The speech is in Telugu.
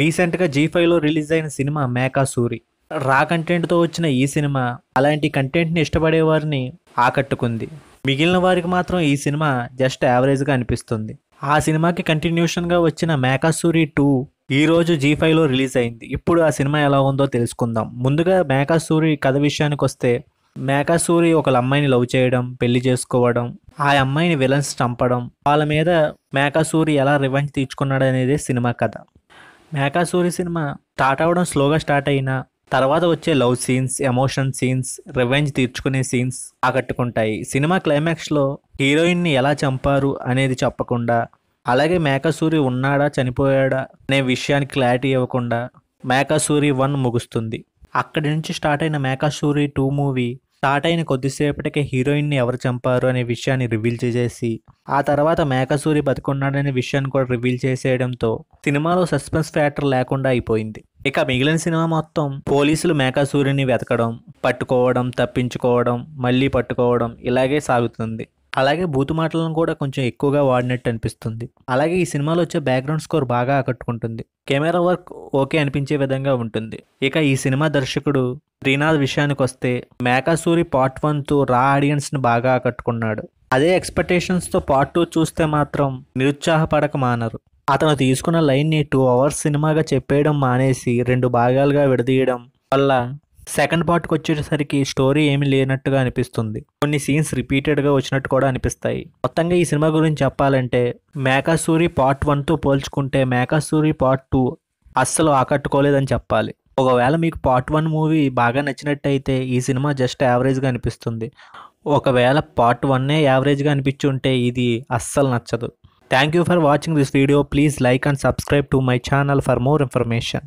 రీసెంట్గా జీ ఫైవ్లో రిలీజ్ అయిన సినిమా మేకా సూరి రా కంటెంట్తో వచ్చిన ఈ సినిమా అలాంటి కంటెంట్ని ఇష్టపడే వారిని ఆకట్టుకుంది మిగిలిన వారికి మాత్రం ఈ సినిమా జస్ట్ యావరేజ్గా అనిపిస్తుంది ఆ సినిమాకి కంటిన్యూషన్గా వచ్చిన మేకాసూరి టూ ఈ రోజు జీ ఫైవ్లో రిలీజ్ అయింది ఇప్పుడు ఆ సినిమా ఎలా ఉందో తెలుసుకుందాం ముందుగా మేకాసూరి కథ విషయానికి వస్తే మేకాసూరి ఒక అమ్మాయిని లవ్ చేయడం పెళ్లి చేసుకోవడం ఆ అమ్మాయిని విలన్స్ చంపడం వాళ్ళ మీద మేకాసూరి ఎలా రివెంజ్ తీర్చుకున్నాడు అనేది సినిమా కథ మేకాసూరి సినిమా స్టార్ట్ అవ్వడం స్లోగా స్టార్ట్ అయినా తర్వాత వచ్చే love scenes emotion scenes revenge తీర్చుకునే సీన్స్ ఆకట్టుకుంటాయి సినిమా క్లైమాక్స్లో హీరోయిన్ని ఎలా చంపారు అనేది చెప్పకుండా అలాగే మేకాసూరి ఉన్నాడా చనిపోయాడా అనే విషయానికి క్లారిటీ ఇవ్వకుండా మేకాసూరి వన్ ముగుస్తుంది అక్కడి నుంచి స్టార్ట్ అయిన మేకాసూరి టూ మూవీ స్టార్ట్ అయిన కొద్దిసేపటికే హీరోయిన్ని ఎవరు చంపారు అనే విషయాన్ని రివీల్ చేసేసి ఆ తర్వాత మేకసూరి బతుకున్నాడనే విషయాన్ని కూడా రివీల్ చేసేయడంతో సినిమాలో సస్పెన్స్ ఫ్యాక్టర్ లేకుండా అయిపోయింది ఇక మిగిలిన సినిమా మొత్తం పోలీసులు మేకసూరిని వెతకడం పట్టుకోవడం తప్పించుకోవడం మళ్ళీ పట్టుకోవడం ఇలాగే సాగుతుంది అలాగే బూతు మాటలను కూడా కొంచెం ఎక్కువగా వాడినట్టు అనిపిస్తుంది అలాగే ఈ సినిమాలో వచ్చే బ్యాక్గ్రౌండ్ స్కోర్ బాగా ఆకట్టుకుంటుంది కెమెరా వర్క్ ఓకే అనిపించే విధంగా ఉంటుంది ఇక ఈ సినిమా దర్శకుడు శ్రీనాథ్ విషయానికి వస్తే మేకాసూరి పార్ట్ వన్తో రా ఆడియన్స్ని బాగా ఆకట్టుకున్నాడు అదే ఎక్స్పెక్టేషన్స్తో పార్ట్ టూ చూస్తే మాత్రం నిరుత్సాహపడక మానరు అతను తీసుకున్న లైన్ని టూ అవర్స్ సినిమాగా చెప్పేయడం మానేసి రెండు భాగాలుగా విడదీయడం వల్ల సెకండ్ పార్ట్కి వచ్చేసరికి స్టోరీ ఏమి లేనట్టుగా అనిపిస్తుంది కొన్ని సీన్స్ రిపీటెడ్గా వచ్చినట్టు కూడా అనిపిస్తాయి మొత్తంగా ఈ సినిమా గురించి చెప్పాలంటే మేకాసూరి పార్ట్ వన్తో పోల్చుకుంటే మేకాసూరి పార్ట్ టూ అస్సలు ఆకట్టుకోలేదని చెప్పాలి ఒకవేళ మీకు పార్ట్ వన్ మూవీ బాగా నచ్చినట్టయితే ఈ సినిమా జస్ట్ యావరేజ్గా అనిపిస్తుంది ఒకవేళ పార్ట్ వన్నే యావరేజ్గా అనిపించి ఉంటే ఇది అస్సలు నచ్చదు thank you for watching this video please like and subscribe to my channel for more information